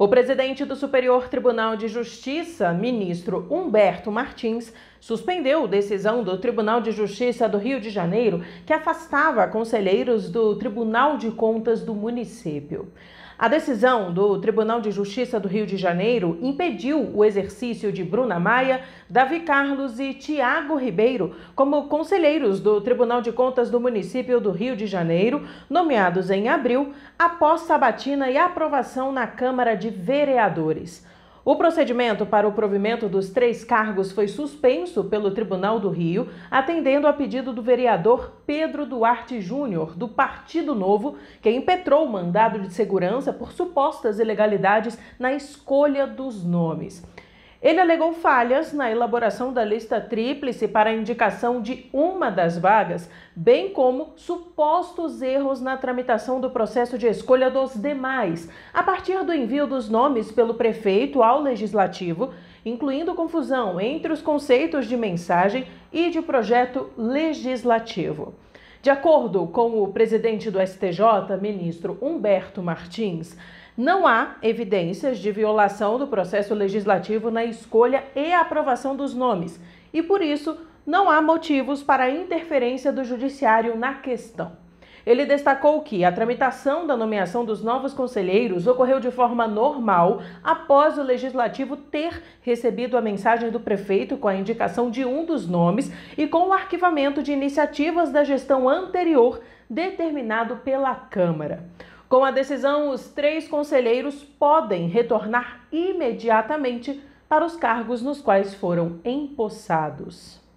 O presidente do Superior Tribunal de Justiça, ministro Humberto Martins, suspendeu decisão do Tribunal de Justiça do Rio de Janeiro que afastava conselheiros do Tribunal de Contas do município. A decisão do Tribunal de Justiça do Rio de Janeiro impediu o exercício de Bruna Maia, Davi Carlos e Tiago Ribeiro como conselheiros do Tribunal de Contas do município do Rio de Janeiro, nomeados em abril, após sabatina e aprovação na Câmara de de Vereadores. O procedimento para o provimento dos três cargos foi suspenso pelo Tribunal do Rio, atendendo a pedido do vereador Pedro Duarte Júnior, do Partido Novo, que impetrou o mandado de segurança por supostas ilegalidades na escolha dos nomes. Ele alegou falhas na elaboração da lista tríplice para a indicação de uma das vagas, bem como supostos erros na tramitação do processo de escolha dos demais, a partir do envio dos nomes pelo prefeito ao legislativo, incluindo confusão entre os conceitos de mensagem e de projeto legislativo. De acordo com o presidente do STJ, ministro Humberto Martins, não há evidências de violação do processo legislativo na escolha e aprovação dos nomes e, por isso, não há motivos para interferência do Judiciário na questão. Ele destacou que a tramitação da nomeação dos novos conselheiros ocorreu de forma normal após o legislativo ter recebido a mensagem do prefeito com a indicação de um dos nomes e com o arquivamento de iniciativas da gestão anterior determinado pela Câmara. Com a decisão, os três conselheiros podem retornar imediatamente para os cargos nos quais foram empossados.